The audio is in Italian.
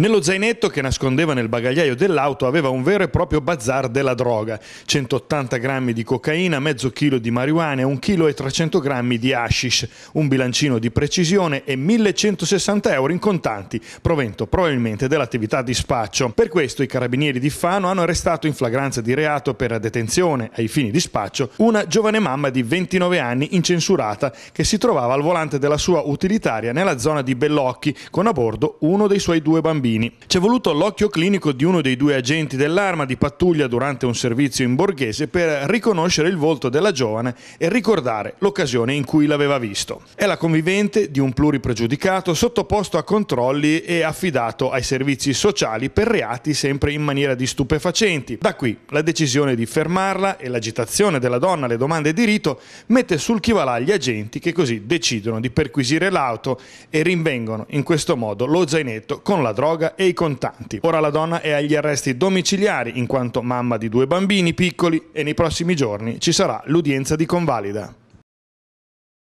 Nello zainetto che nascondeva nel bagagliaio dell'auto aveva un vero e proprio bazar della droga, 180 grammi di cocaina, mezzo chilo di marijuana, 1 chilo e 300 grammi di hashish, un bilancino di precisione e 1160 euro in contanti, provento probabilmente dell'attività di spaccio. Per questo i carabinieri di Fano hanno arrestato in flagranza di reato per detenzione ai fini di spaccio una giovane mamma di 29 anni incensurata che si trovava al volante della sua utilitaria nella zona di Bellocchi con a bordo uno dei suoi due bambini bambini. C'è voluto l'occhio clinico di uno dei due agenti dell'arma di pattuglia durante un servizio in borghese per riconoscere il volto della giovane e ricordare l'occasione in cui l'aveva visto. È la convivente di un pluripregiudicato sottoposto a controlli e affidato ai servizi sociali per reati sempre in maniera di stupefacenti. Da qui la decisione di fermarla e l'agitazione della donna alle domande di rito mette sul chivalà gli agenti che così decidono di perquisire l'auto e rinvengono in questo modo lo zainetto con la droga droga e i contanti. Ora la donna è agli arresti domiciliari in quanto mamma di due bambini piccoli e nei prossimi giorni ci sarà l'udienza di convalida.